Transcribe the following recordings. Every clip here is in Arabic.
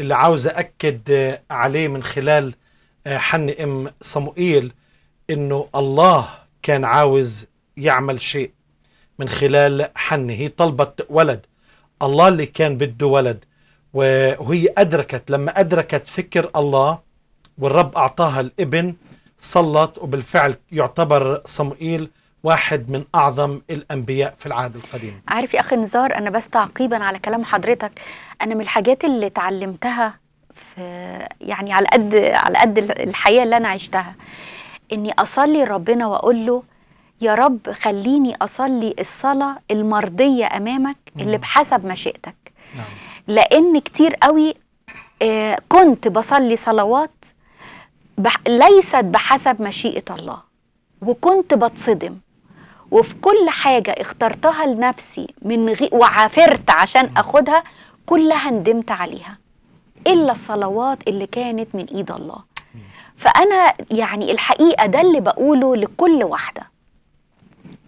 اللي عاوز أكد آه، عليه من خلال آه، حن أم صموئيل إنه الله كان عاوز يعمل شيء من خلال حن هي طلبت ولد الله اللي كان بده ولد وهي أدركت لما أدركت فكر الله والرب أعطاها الابن صلت وبالفعل يعتبر صموئيل واحد من أعظم الأنبياء في العهد القديم عارف يا أخي نزار أنا بس تعقيبا على كلام حضرتك أنا من الحاجات اللي اتعلمتها في يعني على قد على قد الحياة اللي أنا عشتها إني أصلي ربنا وأقول له يا رب خليني أصلي الصلاة المرضية أمامك اللي بحسب مشيئتك نعم. لأن كتير قوي آه، كنت بصلي صلوات ليست بحسب مشيئة الله وكنت بتصدم وفي كل حاجة اخترتها لنفسي من غي... وعافرت عشان أخدها كلها ندمت عليها إلا الصلوات اللي كانت من إيد الله فأنا يعني الحقيقة ده اللي بقوله لكل واحدة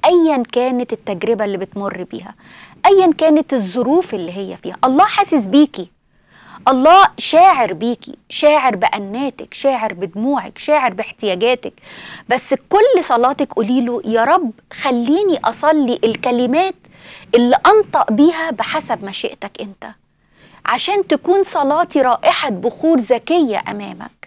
ايا كانت التجربه اللي بتمر بيها ايا كانت الظروف اللي هي فيها الله حاسس بيكي الله شاعر بيكي شاعر بأناتك شاعر بدموعك شاعر باحتياجاتك بس كل صلاتك قولي له يا رب خليني أصلي الكلمات اللي أنطق بيها بحسب مشيئتك أنت عشان تكون صلاتي رائحة بخور زكية أمامك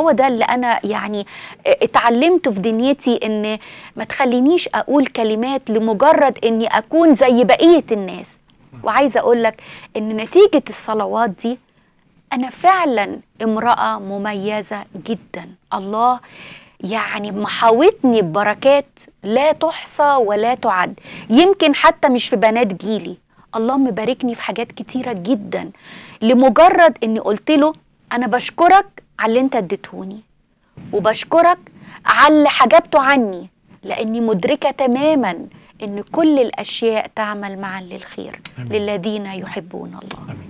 هو ده اللي أنا يعني آه، اتعلمته في دنيتي إن ما تخلينيش أقول كلمات لمجرد إني أكون زي بقية الناس وعايزة أقول لك إن نتيجة الصلوات دي أنا فعلا امرأة مميزة جدا الله يعني محاوطني ببركات لا تحصى ولا تعد يمكن حتى مش في بنات جيلي الله مباركني في حاجات كتيرة جدا لمجرد اني قلت له انا بشكرك على اللي انت اديتهوني وبشكرك على اللي حجبته عني لاني مدركة تماما ان كل الاشياء تعمل معا للخير أمين. للذين يحبون الله أمين.